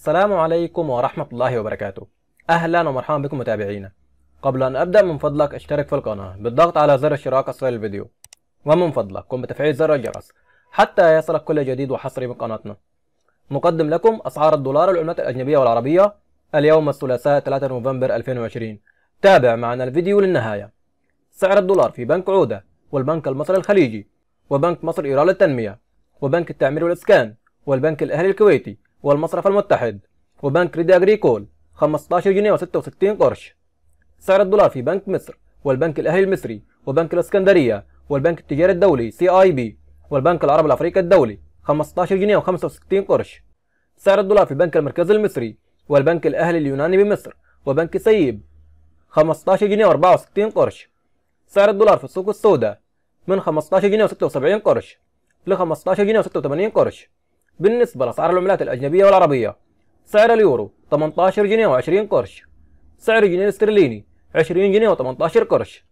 السلام عليكم ورحمة الله وبركاته أهلا ومرحبا بكم متابعينا قبل أن أبدأ من فضلك اشترك في القناة بالضغط على زر الاشتراك أسفل الفيديو ومن فضلك قم بتفعيل زر الجرس حتى يصلك كل جديد وحصري من قناتنا نقدم لكم أسعار الدولار والعملات الأجنبية والعربية اليوم الثلاثاء 3 نوفمبر 2020 تابع معنا الفيديو للنهاية سعر الدولار في بنك عودة والبنك المصري الخليجي وبنك مصر إيران للتنمية وبنك التعمير والإسكان والبنك الأهلي الكويتي والمصرف المتحد وبنك ريدي أغريكول 15 جنيه و66 قرش سعر الدولار في بنك مصر والبنك الأهلي المصري وبنك الإسكندرية والبنك التجاري الدولي سي آي بي والبنك العربي الأفريقي الدولي 15 جنيه و65 قرش سعر الدولار في بنك المركز المصري والبنك الأهلي اليوناني بمصر وبنك سيب 15 جنيه و64 قرش سعر الدولار في السوق السوداء من 15 جنيه و76 قرش ل 15 جنيه و86 قرش بالنسبة لأسعار العملات الأجنبية والعربية سعر اليورو 18 جنيه و20 قرش سعر الجنيه الاسترليني 20 جنيه و18 قرش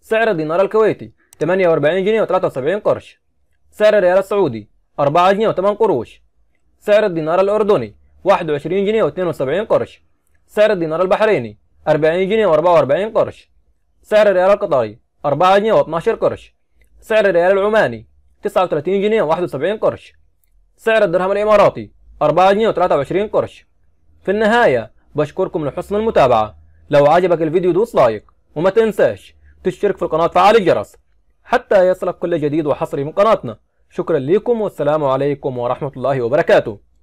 سعر الدينار الكويتي 48 جنيه و73 قرش سعر الريال السعودي 4 جنيه و8 قروش سعر الدينار الأردني 21 جنيه و72 قرش سعر الدينار البحريني 40 جنيه و44 قرش سعر الريال القطري 4 جنيه و12 قرش سعر الريال العماني 39 جنيه و71 قرش سعر الدرهم الإماراتي 4 جنيه و23 قرش في النهاية بشكركم لحسن المتابعة لو عجبك الفيديو دوس لايك وما تنساش تشترك في القناة فعال الجرس حتى يصلك كل جديد وحصري من قناتنا شكرا لكم والسلام عليكم ورحمة الله وبركاته